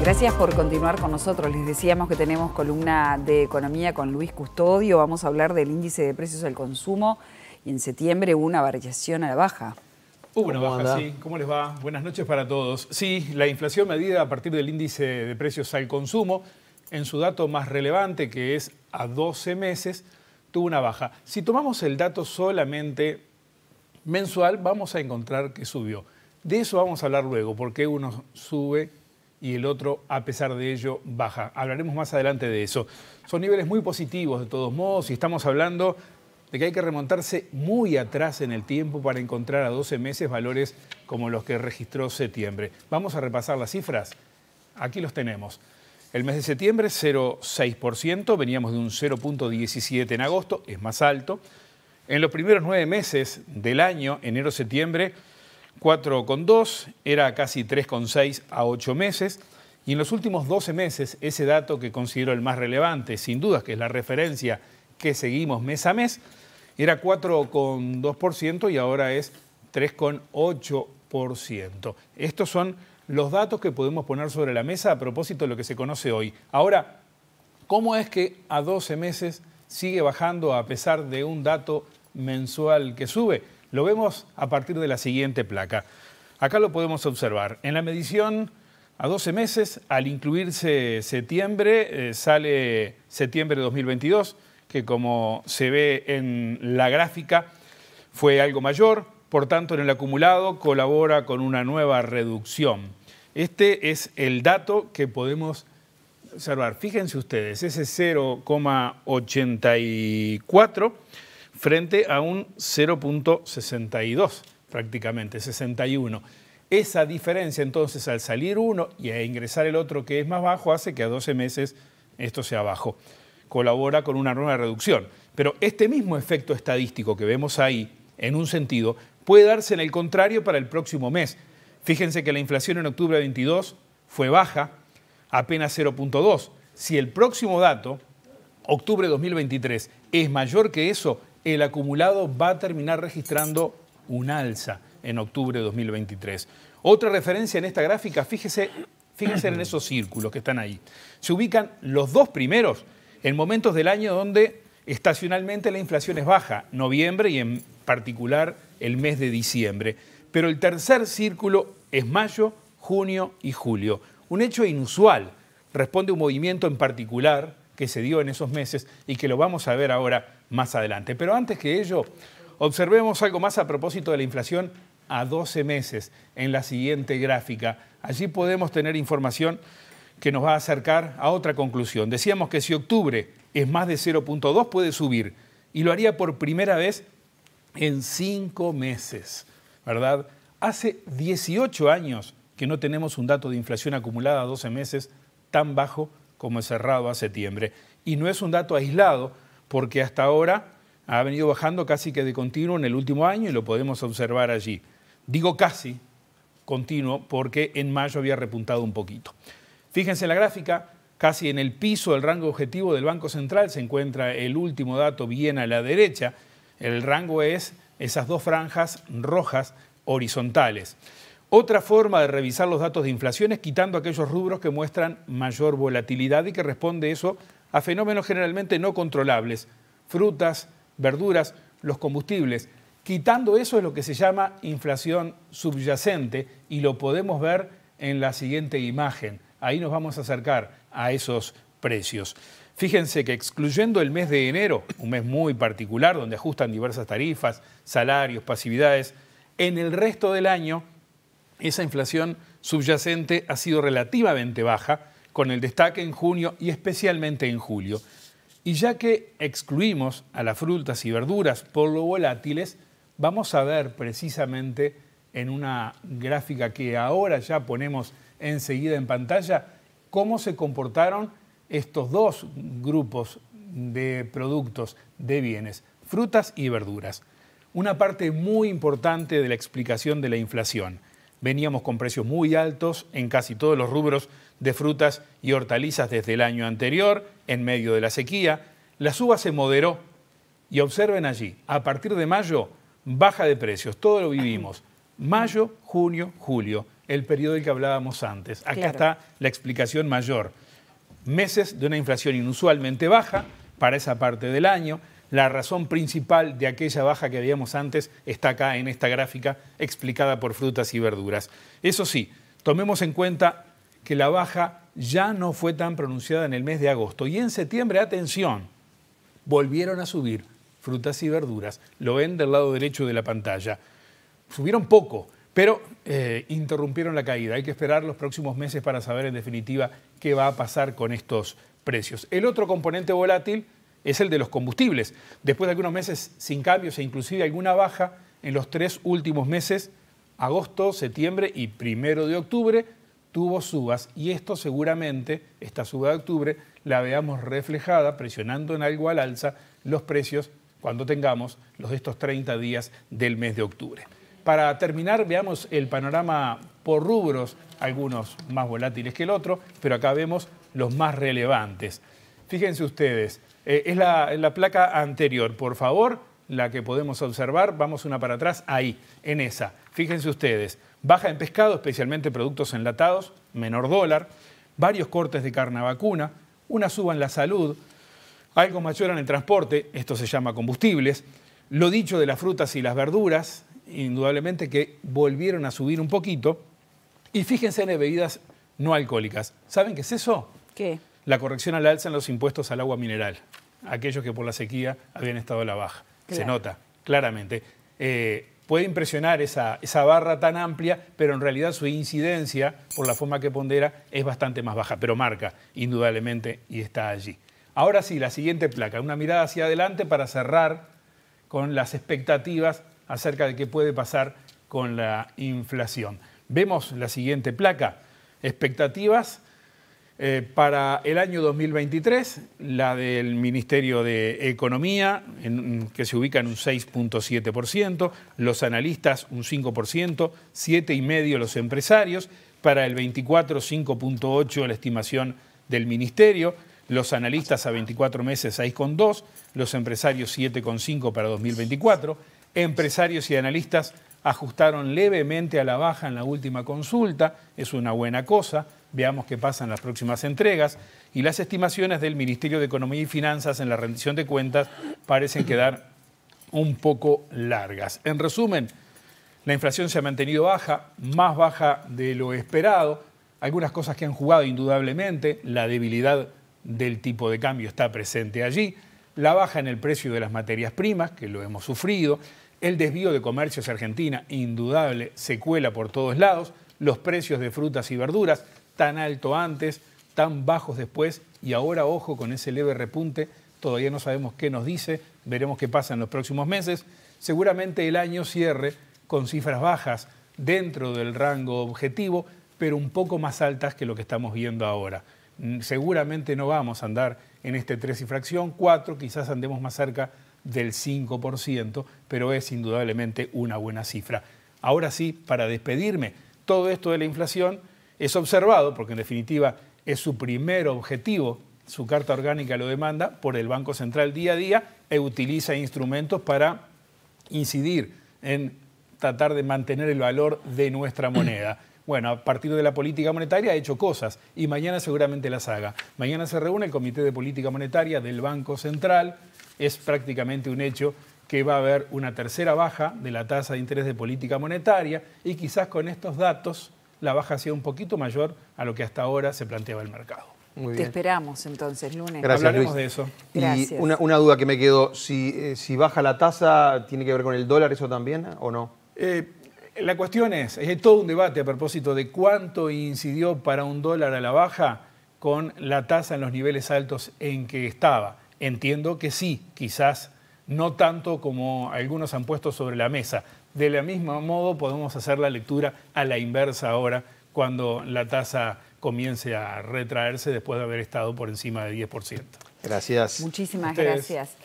Gracias por continuar con nosotros. Les decíamos que tenemos columna de economía con Luis Custodio. Vamos a hablar del índice de precios al consumo y en septiembre hubo una variación a la baja. Hubo una baja, sí. ¿Cómo les va? Buenas noches para todos. Sí, la inflación medida a partir del índice de precios al consumo, en su dato más relevante, que es a 12 meses, tuvo una baja. Si tomamos el dato solamente mensual, vamos a encontrar que subió. De eso vamos a hablar luego, porque uno sube y el otro, a pesar de ello, baja. Hablaremos más adelante de eso. Son niveles muy positivos de todos modos y estamos hablando de que hay que remontarse muy atrás en el tiempo para encontrar a 12 meses valores como los que registró septiembre. Vamos a repasar las cifras. Aquí los tenemos. El mes de septiembre 0,6%, veníamos de un 0,17 en agosto, es más alto. En los primeros nueve meses del año, enero-septiembre, 4,2, era casi 3,6 a 8 meses. Y en los últimos 12 meses, ese dato que considero el más relevante, sin dudas que es la referencia que seguimos mes a mes, era 4,2% y ahora es 3,8%. Estos son los datos que podemos poner sobre la mesa a propósito de lo que se conoce hoy. Ahora, ¿cómo es que a 12 meses sigue bajando a pesar de un dato mensual que sube? Lo vemos a partir de la siguiente placa. Acá lo podemos observar. En la medición a 12 meses, al incluirse septiembre, eh, sale septiembre de 2022, que como se ve en la gráfica, fue algo mayor. Por tanto, en el acumulado colabora con una nueva reducción. Este es el dato que podemos observar. Fíjense ustedes, ese 0,84 frente a un 0.62 prácticamente, 61. Esa diferencia entonces al salir uno y a ingresar el otro que es más bajo hace que a 12 meses esto sea bajo. Colabora con una nueva reducción. Pero este mismo efecto estadístico que vemos ahí, en un sentido, puede darse en el contrario para el próximo mes. Fíjense que la inflación en octubre de 22 fue baja, apenas 0.2. Si el próximo dato, octubre de 2023, es mayor que eso, el acumulado va a terminar registrando un alza en octubre de 2023. Otra referencia en esta gráfica, fíjese, fíjense en esos círculos que están ahí. Se ubican los dos primeros en momentos del año donde estacionalmente la inflación es baja, noviembre y en particular el mes de diciembre. Pero el tercer círculo es mayo, junio y julio. Un hecho inusual, responde a un movimiento en particular que se dio en esos meses y que lo vamos a ver ahora más adelante. Pero antes que ello, observemos algo más a propósito de la inflación a 12 meses en la siguiente gráfica. Allí podemos tener información que nos va a acercar a otra conclusión. Decíamos que si octubre es más de 0.2 puede subir y lo haría por primera vez en 5 meses, ¿verdad? Hace 18 años que no tenemos un dato de inflación acumulada a 12 meses tan bajo como el cerrado a septiembre. Y no es un dato aislado, porque hasta ahora ha venido bajando casi que de continuo en el último año y lo podemos observar allí. Digo casi continuo porque en mayo había repuntado un poquito. Fíjense en la gráfica, casi en el piso del rango objetivo del Banco Central se encuentra el último dato bien a la derecha. El rango es esas dos franjas rojas horizontales. Otra forma de revisar los datos de inflación es quitando aquellos rubros que muestran mayor volatilidad y que responde eso a fenómenos generalmente no controlables, frutas, verduras, los combustibles. Quitando eso es lo que se llama inflación subyacente y lo podemos ver en la siguiente imagen. Ahí nos vamos a acercar a esos precios. Fíjense que excluyendo el mes de enero, un mes muy particular donde ajustan diversas tarifas, salarios, pasividades, en el resto del año esa inflación subyacente ha sido relativamente baja, con el destaque en junio y especialmente en julio. Y ya que excluimos a las frutas y verduras por lo volátiles, vamos a ver precisamente en una gráfica que ahora ya ponemos enseguida en pantalla cómo se comportaron estos dos grupos de productos, de bienes, frutas y verduras. Una parte muy importante de la explicación de la inflación veníamos con precios muy altos en casi todos los rubros de frutas y hortalizas desde el año anterior, en medio de la sequía. La suba se moderó y observen allí, a partir de mayo, baja de precios, todo lo vivimos. Mayo, junio, julio, el periodo del que hablábamos antes. Acá está la explicación mayor. Meses de una inflación inusualmente baja para esa parte del año, la razón principal de aquella baja que habíamos antes está acá en esta gráfica explicada por frutas y verduras. Eso sí, tomemos en cuenta que la baja ya no fue tan pronunciada en el mes de agosto y en septiembre, atención, volvieron a subir frutas y verduras. Lo ven del lado derecho de la pantalla. Subieron poco, pero eh, interrumpieron la caída. Hay que esperar los próximos meses para saber en definitiva qué va a pasar con estos precios. El otro componente volátil es el de los combustibles. Después de algunos meses sin cambios e inclusive alguna baja en los tres últimos meses, agosto, septiembre y primero de octubre, tuvo subas y esto seguramente, esta suba de octubre, la veamos reflejada presionando en algo al alza los precios cuando tengamos los de estos 30 días del mes de octubre. Para terminar, veamos el panorama por rubros, algunos más volátiles que el otro, pero acá vemos los más relevantes. Fíjense ustedes, eh, es la, placa anterior, por favor, la que podemos observar, vamos una para atrás, ahí, en esa. Fíjense ustedes, baja en pescado, especialmente productos enlatados, menor dólar, varios cortes de carne vacuna, una suba en la salud, algo mayor en el transporte, esto se llama combustibles, lo dicho de las frutas y las verduras, indudablemente que volvieron a subir un poquito, y fíjense en bebidas no alcohólicas. ¿Saben qué es eso? ¿Qué? la corrección al alza en los impuestos al agua mineral, aquellos que por la sequía habían estado a la baja. Se nota, claramente. Eh, puede impresionar esa, esa, barra tan amplia, pero en realidad su incidencia, por la forma que pondera, es bastante más baja, pero marca, indudablemente, y está allí. Ahora sí, la siguiente placa, una mirada hacia adelante para cerrar con las expectativas acerca de qué puede pasar con la inflación. Vemos la siguiente placa, expectativas eh, para el año 2023, la del Ministerio de Economía, que se ubica en un 6.7%, los analistas un 5%, 7,5% los empresarios, para el 24, 5.8% la estimación del Ministerio, los analistas a 24 meses 6,2%, los empresarios 7,5% para 2024, empresarios y analistas ajustaron levemente a la baja en la última consulta, es una buena cosa, Veamos qué pasa en las próximas entregas. Y las estimaciones del Ministerio de Economía y Finanzas en la rendición de cuentas parecen quedar un poco largas. En resumen, la inflación se ha mantenido baja, más baja de lo esperado. Algunas cosas que han jugado indudablemente, la debilidad del tipo de cambio está presente allí, la baja en el precio de las materias primas, que lo hemos sufrido, el desvío de comercios Argentina, indudable, se cuela por todos lados, los precios de frutas y verduras, tan alto antes, tan bajos después y ahora ojo con ese leve repunte, todavía no sabemos qué nos dice, veremos qué pasa en los próximos meses, seguramente el año cierre con cifras bajas dentro del rango objetivo, pero un poco más altas que lo que estamos viendo ahora. Mm, seguramente no vamos a andar en este 3 y fracción, 4, quizás andemos más cerca del 5%, pero es indudablemente una buena cifra. Ahora sí, para despedirme, todo esto de la inflación es observado, porque en definitiva es su primer objetivo, su carta orgánica lo demanda, por el Banco Central día a día e utiliza instrumentos para incidir en tratar de mantener el valor de nuestra moneda. Bueno, a partir de la política monetaria ha hecho cosas y mañana seguramente las haga. Mañana se reúne el Comité de Política Monetaria del Banco Central. Es prácticamente un hecho que va a haber una tercera baja de la tasa de interés de política monetaria y quizás con estos datos la baja ha sido un poquito mayor a lo que hasta ahora se planteaba el mercado. Te esperamos entonces, lunes. Gracias, Hablaremos de eso. Y una, duda que me quedó, eh, si, baja la tasa, ¿tiene que ver con el dólar eso también o no? Eh, la cuestión es, es todo un debate a propósito de cuánto incidió para un dólar a la baja con la tasa en los niveles altos en que estaba. Entiendo que sí, quizás no tanto como algunos han puesto sobre la mesa, de la misma modo podemos hacer la lectura a la inversa ahora cuando la tasa comience a retraerse después de haber estado por encima del 10%. Gracias. Muchísimas gracias.